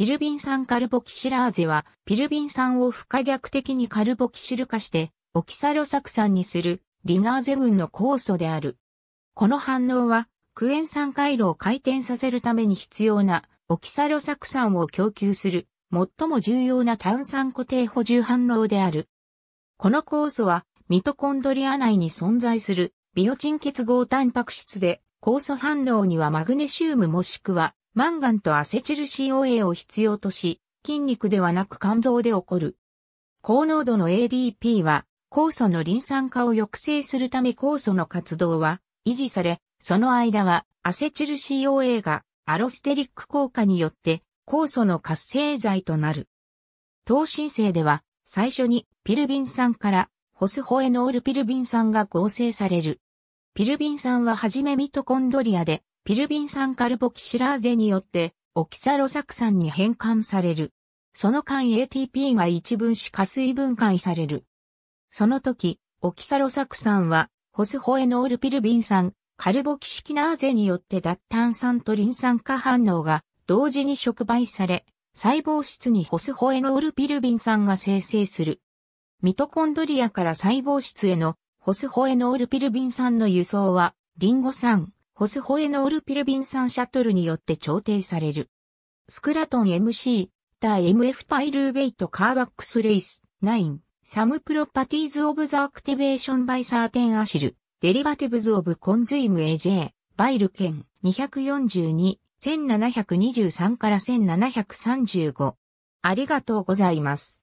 ピルビン酸カルボキシラーゼは、ピルビン酸を不可逆的にカルボキシル化して、オキサロ酢酸にする、リガーゼ群の酵素である。この反応は、クエン酸回路を回転させるために必要な、オキサロ酢酸を供給する、最も重要な炭酸固定補充反応である。この酵素は、ミトコンドリア内に存在する、ビオチン結合タンパク質で、酵素反応にはマグネシウムもしくはマンガンとアセチル CoA を必要とし、筋肉ではなく肝臓で起こる。高濃度の ADP は、酵素のリン酸化を抑制するため酵素の活動は維持され、その間はアセチル CoA がアロステリック効果によって酵素の活性剤となる。糖新生では最初にピルビン酸からホスホエノールピルビン酸が合成される。ピルビン酸ははじめミトコンドリアでピルビン酸カルボキシラーゼによって、オキサロサク酸に変換される。その間 ATP が一分子加水分解される。その時、オキサロサク酸は、ホスホエノールピルビン酸、カルボキシキナーゼによって脱炭酸とリン酸化反応が同時に触媒され、細胞質にホスホエノールピルビン酸が生成する。ミトコンドリアから細胞質へのホスホエノールピルビン酸の輸送は、リンゴ酸、ホスホエノールピルビン酸シャトルによって調停される。スクラトン MC、ター MF パイルーベイトカーバックスレイス、9、サムプロパティーズオブザアクティベーションバイサーテンアシル、デリバティブズオブコンズイム AJ、バイルケン、242、1723から1735。ありがとうございます。